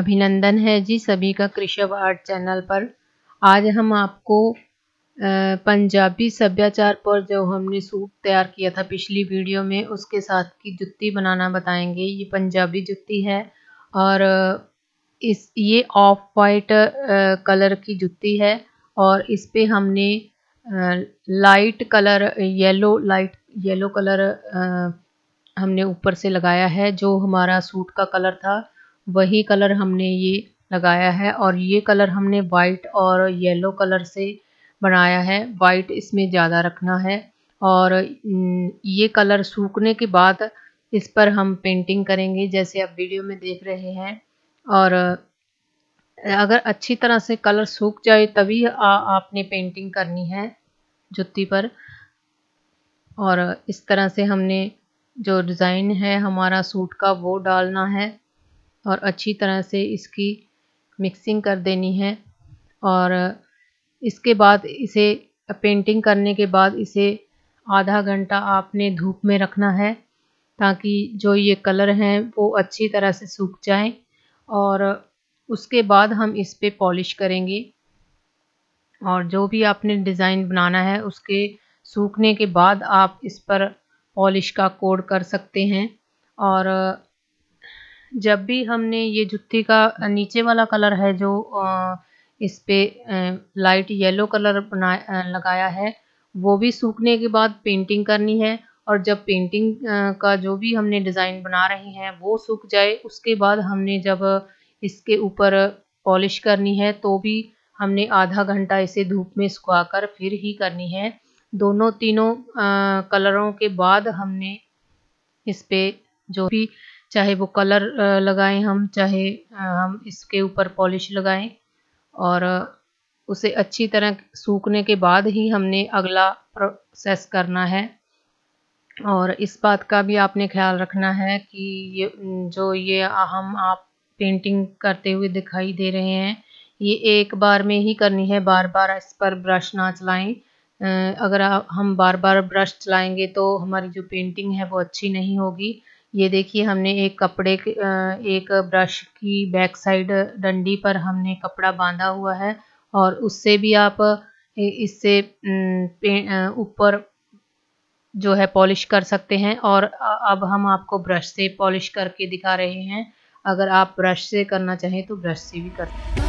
अभिनंदन है जी सभी का कृषभ आर्ट चैनल पर आज हम आपको पंजाबी सभ्याचार पर जो हमने सूट तैयार किया था पिछली वीडियो में उसके साथ की जुत्ती बनाना बताएंगे ये पंजाबी जुत्ती है और इस ये ऑफ वाइट कलर की जुत्ती है और इस पे हमने light colour yellow light yellow colour हमने ऊपर से लगाया है जो हमारा सूट का कलर था वही कलर हमने ये लगाया है और ये कलर हमने वाइट और येलो कलर से बनाया है वाइट इसमें ज़्यादा रखना है और हम्म, ये कलर सूखने के बाद इस पर हम पेंटिंग करेंगे जैसे आप वीडियो में देख रहे हैं और अगर अच्छी तरह से कलर सूख जाए तभी आ, आपने पेंटिंग करनी है जुत्ती पर और इस तरह से हमने जो डिज़ाइन है हमारा सूट का वो डालना है और अच्छी तरह से इसकी मिक्सिंग कर देनी है और इसके बाद इसे पेंटिंग करने के बाद इसे आधा घंटा आपने धूप में रखना है ताकि जो ये कलर हैं वो अच्छी तरह से सूख जाए और उसके बाद हम इस पर पॉलिश करेंगे और जो भी आपने डिज़ाइन बनाना है उसके सूखने के बाद आप इस पर पॉलिश का कोड कर सकते हैं और जब भी हमने ये जुत्ती का नीचे वाला कलर है जो इस पे लाइट येलो कलर बना लगाया है वो भी सूखने के बाद पेंटिंग करनी है और जब पेंटिंग का जो भी हमने डिज़ाइन बना रहे हैं वो सूख जाए उसके बाद हमने जब इसके ऊपर पॉलिश करनी है तो भी हमने आधा घंटा इसे धूप में सुखा कर फिर ही करनी है दोनों तीनों आ, कलरों के बाद हमने इस पे जो भी चाहे वो कलर लगाएं हम चाहे हम इसके ऊपर पॉलिश लगाएं और उसे अच्छी तरह सूखने के बाद ही हमने अगला प्रोसेस करना है और इस बात का भी आपने ख्याल रखना है कि ये जो ये हम आप पेंटिंग करते हुए दिखाई दे रहे हैं ये एक बार में ही करनी है बार बार इस पर ब्रश ना चलाएं अगर हम बार बार ब्रश चलाएंगे तो हमारी जो पेंटिंग है वो अच्छी नहीं होगी ये देखिए हमने एक कपड़े के एक ब्रश की बैक साइड डंडी पर हमने कपड़ा बांधा हुआ है और उससे भी आप इससे ऊपर जो है पॉलिश कर सकते हैं और अब हम आपको ब्रश से पॉलिश करके दिखा रहे हैं अगर आप ब्रश से करना चाहें तो ब्रश से भी कर सकते हैं